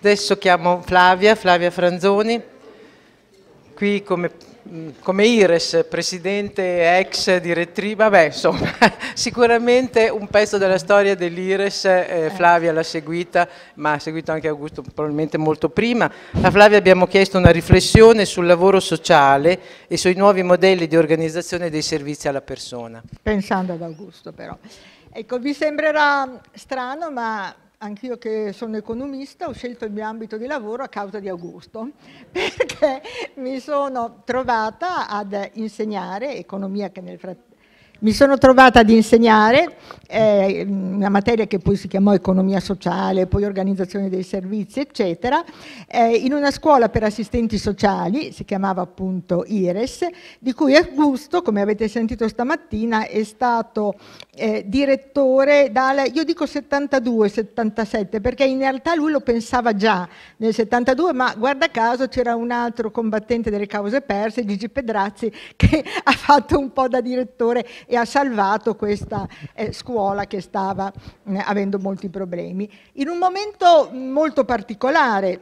Adesso chiamo Flavia, Flavia Franzoni, qui come, come Ires, presidente ex direttrice, vabbè insomma, sicuramente un pezzo della storia dell'Ires, eh, Flavia l'ha seguita, ma ha seguito anche Augusto probabilmente molto prima. A Flavia abbiamo chiesto una riflessione sul lavoro sociale e sui nuovi modelli di organizzazione dei servizi alla persona. Pensando ad Augusto però. Ecco, vi sembrerà strano, ma anch'io che sono economista, ho scelto il mio ambito di lavoro a causa di Augusto, perché mi sono trovata ad insegnare economia che nel frattempo mi sono trovata ad insegnare eh, una materia che poi si chiamò economia sociale, poi organizzazione dei servizi, eccetera, eh, in una scuola per assistenti sociali, si chiamava appunto IRES, di cui Augusto, come avete sentito stamattina, è stato eh, direttore dal, io dico 72-77 perché in realtà lui lo pensava già nel 72 ma guarda caso c'era un altro combattente delle cause perse, Gigi Pedrazzi, che ha fatto un po' da direttore e ha salvato questa eh, scuola che stava eh, avendo molti problemi. In un momento molto particolare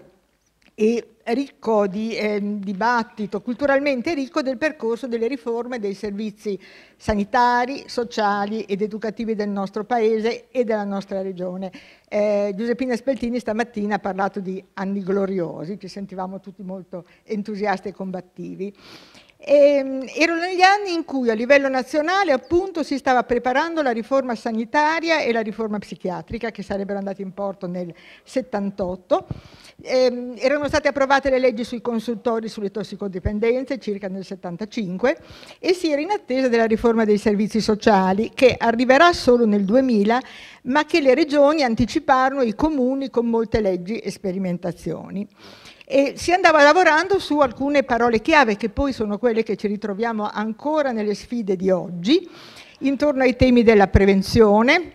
e ricco di eh, dibattito, culturalmente ricco del percorso delle riforme dei servizi sanitari, sociali ed educativi del nostro paese e della nostra regione. Eh, Giuseppina Speltini stamattina ha parlato di anni gloriosi, ci sentivamo tutti molto entusiasti e combattivi. E, ehm, erano negli anni in cui a livello nazionale appunto si stava preparando la riforma sanitaria e la riforma psichiatrica che sarebbero andate in porto nel 78. E, ehm, erano state approvate le leggi sui consultori sulle tossicodipendenze circa nel 75 e si era in attesa della riforma dei servizi sociali che arriverà solo nel 2000 ma che le regioni anticiparono i comuni con molte leggi e sperimentazioni e si andava lavorando su alcune parole chiave che poi sono quelle che ci ritroviamo ancora nelle sfide di oggi, intorno ai temi della prevenzione,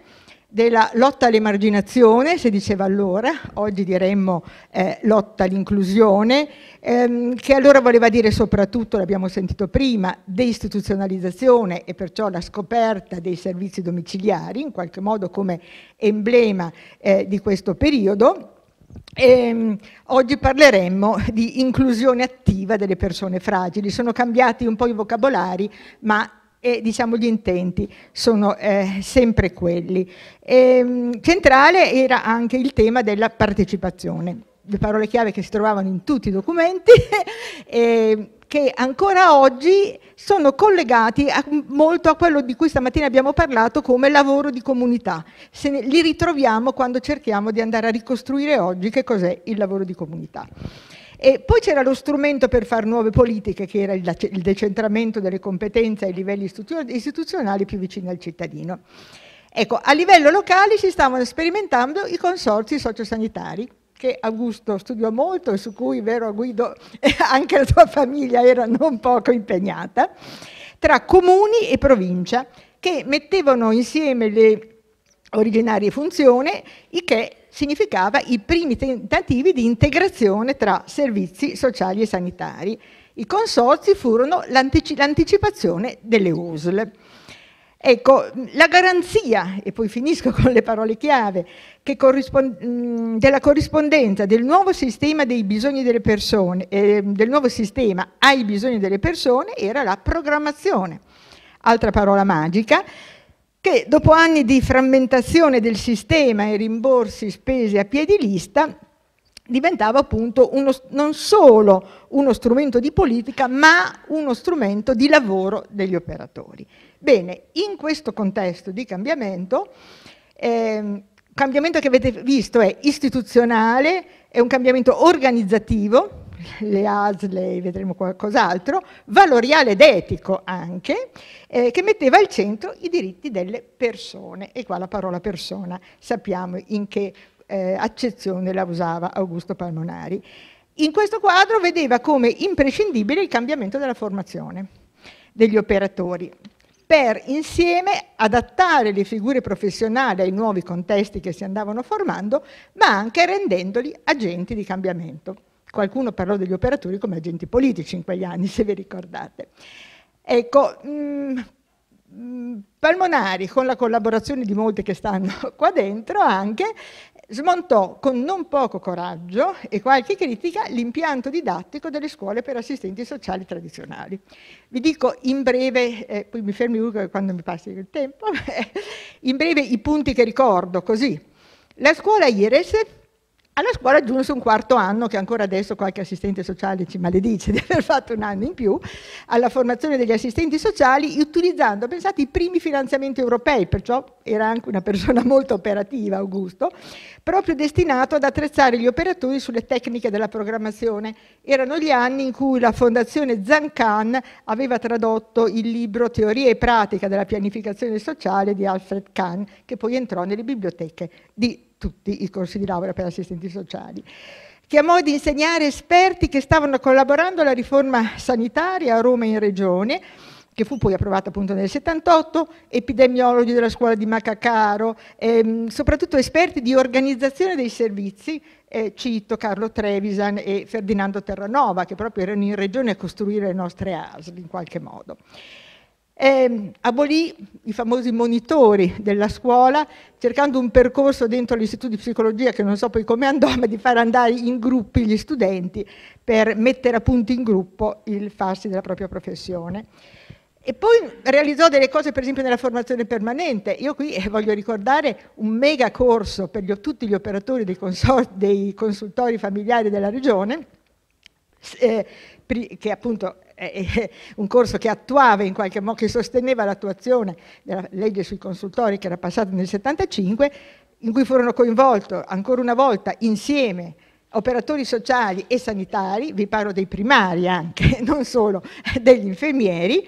della lotta all'emarginazione, si diceva allora, oggi diremmo eh, lotta all'inclusione, ehm, che allora voleva dire soprattutto, l'abbiamo sentito prima, deistituzionalizzazione e perciò la scoperta dei servizi domiciliari, in qualche modo come emblema eh, di questo periodo, Ehm, oggi parleremo di inclusione attiva delle persone fragili. Sono cambiati un po' i vocabolari, ma e eh, diciamo, gli intenti sono eh, sempre quelli. E, ehm, centrale era anche il tema della partecipazione, le parole chiave che si trovavano in tutti i documenti e, ehm, che ancora oggi sono collegati molto a quello di cui stamattina abbiamo parlato come lavoro di comunità. Se li ritroviamo quando cerchiamo di andare a ricostruire oggi che cos'è il lavoro di comunità. E poi c'era lo strumento per fare nuove politiche, che era il decentramento delle competenze ai livelli istituzionali più vicini al cittadino. Ecco, a livello locale si stavano sperimentando i consorzi sociosanitari, che Augusto studiò molto e su cui, vero Guido, eh, anche la sua famiglia era non poco impegnata, tra comuni e provincia che mettevano insieme le originarie funzioni, il che significava i primi tentativi di integrazione tra servizi sociali e sanitari. I consorzi furono l'anticipazione delle USL. Ecco, la garanzia, e poi finisco con le parole chiave, corrispond mm, della corrispondenza del nuovo sistema dei bisogni delle persone, eh, del nuovo sistema ai bisogni delle persone era la programmazione. Altra parola magica, che dopo anni di frammentazione del sistema e rimborsi spese a piedi lista diventava appunto uno, non solo uno strumento di politica, ma uno strumento di lavoro degli operatori. Bene, in questo contesto di cambiamento, eh, cambiamento che avete visto è istituzionale, è un cambiamento organizzativo, le ASLE, vedremo qualcos'altro, valoriale ed etico anche, eh, che metteva al centro i diritti delle persone. E qua la parola persona sappiamo in che eh, accezione la usava Augusto Palmonari. In questo quadro vedeva come imprescindibile il cambiamento della formazione degli operatori per insieme adattare le figure professionali ai nuovi contesti che si andavano formando, ma anche rendendoli agenti di cambiamento. Qualcuno parlò degli operatori come agenti politici in quegli anni, se vi ricordate. Ecco, mh, mm, mh, mm, Palmonari, con la collaborazione di molti che stanno qua dentro anche, smontò con non poco coraggio e qualche critica l'impianto didattico delle scuole per assistenti sociali tradizionali. Vi dico in breve, eh, poi mi fermi quando mi passi il tempo, eh, in breve i punti che ricordo così. La scuola IRES alla scuola giunse un quarto anno, che ancora adesso qualche assistente sociale ci maledice di aver fatto un anno in più, alla formazione degli assistenti sociali, utilizzando, pensate, i primi finanziamenti europei, perciò era anche una persona molto operativa, Augusto, proprio destinato ad attrezzare gli operatori sulle tecniche della programmazione. Erano gli anni in cui la Fondazione Zancan aveva tradotto il libro Teoria e pratica della pianificazione sociale di Alfred Kahn, che poi entrò nelle biblioteche di tutti i corsi di laurea per assistenti sociali. Chiamò ad insegnare esperti che stavano collaborando alla riforma sanitaria a Roma in Regione, che fu poi approvata appunto nel 78, epidemiologi della scuola di Macacaro, ehm, soprattutto esperti di organizzazione dei servizi, eh, cito Carlo Trevisan e Ferdinando Terranova, che proprio erano in regione a costruire le nostre ASL in qualche modo eh, abolì i famosi monitori della scuola, cercando un percorso dentro l'istituto di psicologia, che non so poi come andò, ma di far andare in gruppi gli studenti per mettere a punto in gruppo il farsi della propria professione. E poi realizzò delle cose, per esempio, nella formazione permanente. Io qui eh, voglio ricordare un mega corso per gli, tutti gli operatori dei, dei consultori familiari della regione, eh, che appunto eh, un corso che attuava in qualche modo, che sosteneva l'attuazione della legge sui consultori che era passata nel 75, in cui furono coinvolti ancora una volta insieme operatori sociali e sanitari, vi parlo dei primari anche, non solo degli infermieri,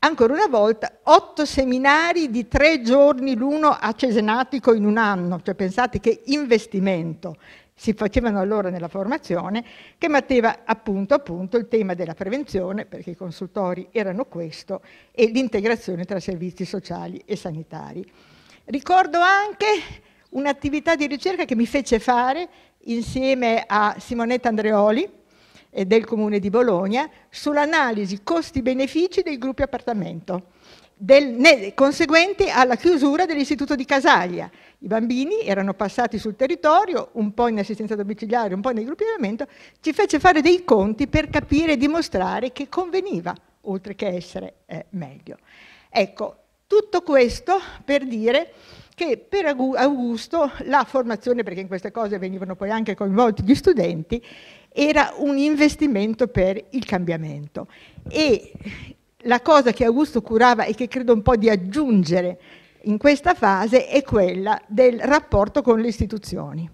ancora una volta otto seminari di tre giorni l'uno a Cesenatico in un anno, cioè pensate che investimento si facevano allora nella formazione, che metteva appunto, appunto il tema della prevenzione, perché i consultori erano questo, e l'integrazione tra servizi sociali e sanitari. Ricordo anche un'attività di ricerca che mi fece fare insieme a Simonetta Andreoli eh, del Comune di Bologna sull'analisi costi-benefici dei gruppi appartamento del, conseguenti alla chiusura dell'istituto di Casaglia. I bambini erano passati sul territorio, un po' in assistenza domiciliare, un po' nel gruppo di allenamento, ci fece fare dei conti per capire e dimostrare che conveniva, oltre che essere eh, meglio. Ecco, tutto questo per dire che per Augusto la formazione, perché in queste cose venivano poi anche coinvolti gli studenti, era un investimento per il cambiamento. E la cosa che Augusto curava e che credo un po' di aggiungere in questa fase è quella del rapporto con le istituzioni,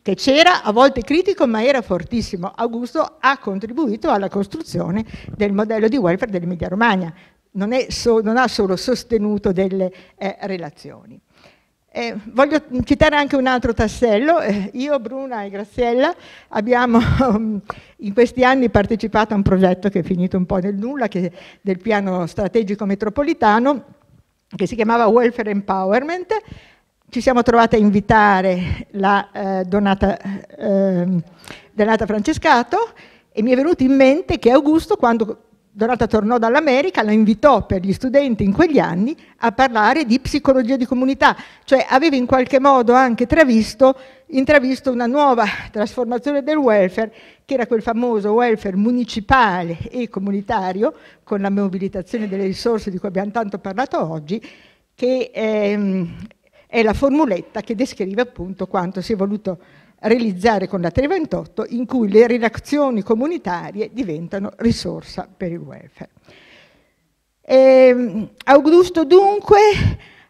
che c'era a volte critico ma era fortissimo. Augusto ha contribuito alla costruzione del modello di welfare dell'Emilia Romagna, non, so, non, ha solo sostenuto delle eh, relazioni. Eh, voglio citare anche un altro tassello. Eh, io, Bruna e Graziella abbiamo in questi anni partecipato a un progetto che è finito un po' nel nulla, che, del piano strategico metropolitano, che si chiamava Welfare Empowerment. Ci siamo trovate a invitare la eh, Donata, Donata ehm, Francescato e mi è venuto in mente che Augusto, quando Dorota tornò dall'America, la invitò per gli studenti in quegli anni a parlare di psicologia di comunità, cioè aveva in qualche modo anche travisto, intravisto una nuova trasformazione del welfare, che era quel famoso welfare municipale e comunitario, con la mobilitazione delle risorse di cui abbiamo tanto parlato oggi, che è, ehm, è la formuletta che descrive appunto quanto si è voluto realizzare con la 328 in cui le redazioni comunitarie diventano risorsa per il welfare. E ehm, Augusto dunque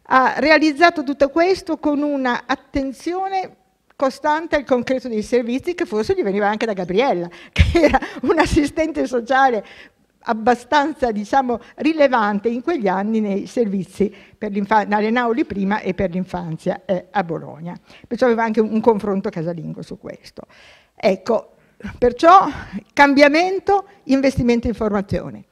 ha realizzato tutto questo con un'attenzione costante al concreto dei servizi che forse gli veniva anche da Gabriella, che era un assistente sociale abbastanza diciamo, rilevante in quegli anni nei servizi per l'infanzia prima e per l'infanzia eh, a Bologna. Perciò aveva anche un confronto casalingo su questo. Ecco, perciò cambiamento, investimento in formazione.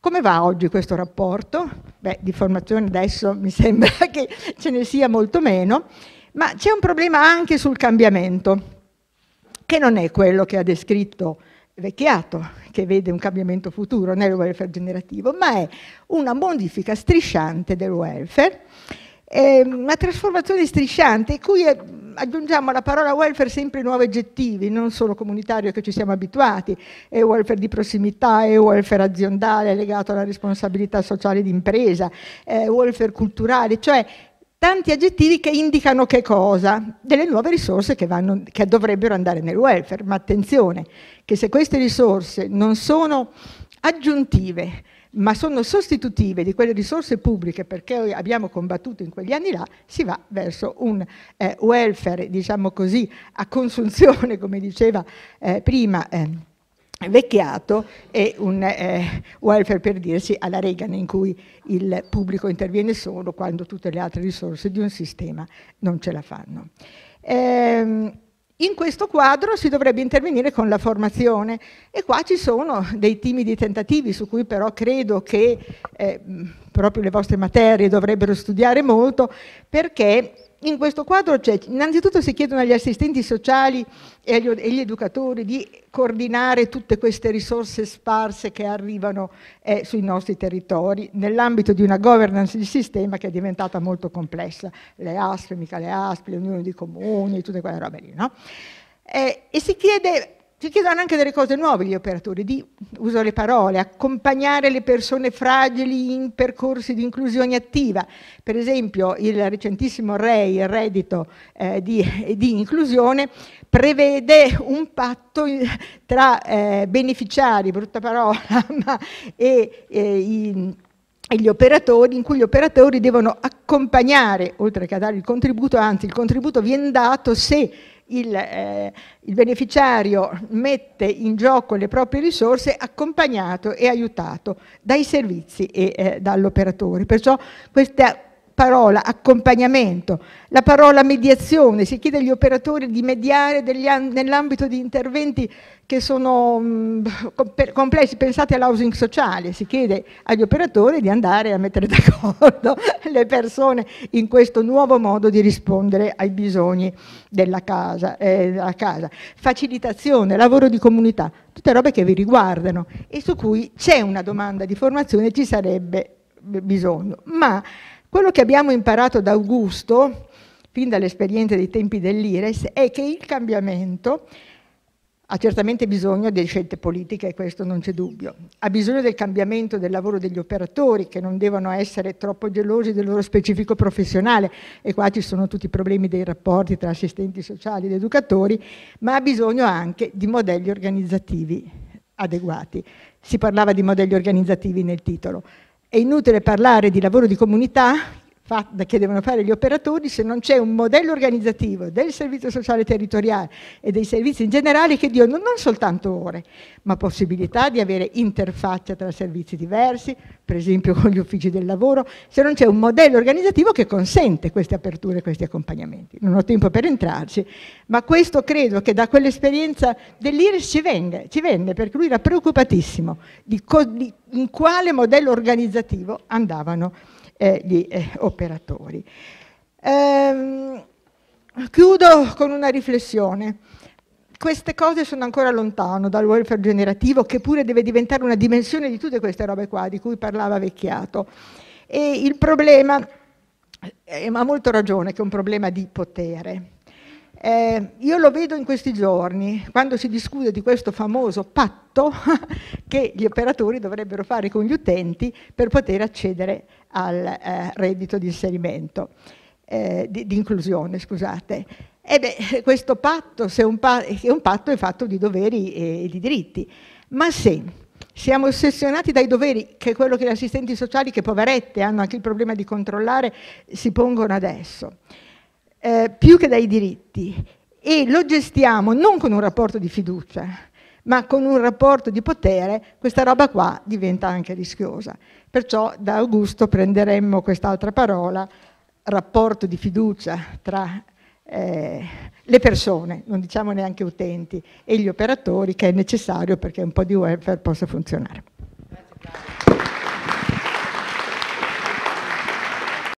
Come va oggi questo rapporto? Beh, di formazione adesso mi sembra che ce ne sia molto meno, ma c'è un problema anche sul cambiamento, che non è quello che ha descritto vecchiato che vede un cambiamento futuro nel welfare generativo, ma è una modifica strisciante del welfare, eh, una trasformazione strisciante in cui eh, aggiungiamo alla parola welfare sempre nuovi aggettivi, non solo comunitario che ci siamo abituati, è welfare di prossimità, è welfare aziendale legato alla responsabilità sociale d'impresa, è welfare culturale, cioè tanti aggettivi che indicano che cosa? Delle nuove risorse che, vanno, che, dovrebbero andare nel welfare, ma attenzione che se queste risorse non sono aggiuntive, ma sono sostitutive di quelle risorse pubbliche perché abbiamo combattuto in quegli anni là, si va verso un eh, welfare, diciamo così, a consunzione, come diceva eh, prima. Eh, vecchiato e un eh, welfare per dirsi alla Reagan in cui il pubblico interviene solo quando tutte le altre risorse di un sistema non ce la fanno. Ehm, in questo quadro si dovrebbe intervenire con la formazione e qua ci sono dei timidi tentativi su cui però credo che eh, proprio le vostre materie dovrebbero studiare molto perché in questo quadro c'è, innanzitutto si chiedono agli assistenti sociali e agli, agli educatori di coordinare tutte queste risorse sparse che arrivano eh, sui nostri territori nell'ambito di una governance di sistema che è diventata molto complessa, le ASP, mica le ASP, le unioni di comuni, tutte quelle robe lì. No? Eh, e si chiede ci chiedono anche delle cose nuove gli operatori, di, uso le parole, accompagnare le persone fragili in percorsi di inclusione attiva. Per esempio il recentissimo REI, il reddito eh, di, di, inclusione, prevede un patto tra eh, beneficiari, brutta parola, ma, e, e i e gli operatori, in cui gli operatori devono accompagnare, oltre che a dare il contributo, anzi il contributo viene dato se il, eh, il beneficiario mette in gioco le proprie risorse accompagnato e aiutato dai servizi e eh, dall'operatore. Perciò questa parola accompagnamento, la parola mediazione, si chiede agli operatori di mediare nell'ambito di interventi che sono mh, mm, complessi, pensate all'housing sociale, si chiede agli operatori di andare a mettere d'accordo le persone in questo nuovo modo di rispondere ai bisogni della casa, eh, della casa. facilitazione, lavoro di comunità, tutte robe che vi riguardano e su cui c'è una domanda di formazione, ci sarebbe bisogno, ma quello che abbiamo imparato da Augusto, fin dall'esperienza dei tempi dell'Ires, è che il cambiamento ha certamente bisogno di scelte politiche, questo non c'è dubbio. Ha bisogno del cambiamento del lavoro degli operatori, che non devono essere troppo gelosi del loro specifico professionale, e qua ci sono tutti i problemi dei rapporti tra assistenti sociali ed educatori, ma ha bisogno anche di modelli organizzativi adeguati. Si parlava di modelli organizzativi nel titolo. È inutile parlare di lavoro di comunità che devono fare gli operatori se non c'è un modello organizzativo del servizio sociale territoriale e dei servizi in generale che diano non soltanto ore, ma possibilità di avere interfaccia tra servizi diversi, per esempio con gli uffici del lavoro, se non c'è un modello organizzativo che consente queste aperture e questi accompagnamenti. Non ho tempo per entrarci, ma questo credo che da quell'esperienza dell'IRES ci, venga, ci venne, perché lui era preoccupatissimo di, di in quale modello organizzativo andavano eh, gli eh, operatori. Ehm, chiudo con una riflessione. Queste cose sono ancora lontano dal welfare generativo, che pure deve diventare una dimensione di tutte queste robe qua di cui parlava Vecchiato. E il problema, e eh, ha molto ragione, che è un problema di potere eh, io lo vedo in questi giorni, quando si discute di questo famoso patto che gli operatori dovrebbero fare con gli utenti per poter accedere al eh, reddito di inserimento, eh, di, di, inclusione, scusate. E eh questo patto, se un, pa un patto è fatto di doveri e di diritti, ma se siamo ossessionati dai doveri, che è quello che gli assistenti sociali, che poverette hanno anche il problema di controllare, si pongono adesso eh, più che dai diritti e lo gestiamo non con un rapporto di fiducia, ma con un rapporto di potere, questa roba qua diventa anche rischiosa. Perciò da Augusto prenderemmo quest'altra parola, rapporto di fiducia tra eh, le persone, non diciamo neanche utenti, e gli operatori, che è necessario perché un po' di welfare possa funzionare. Grazie.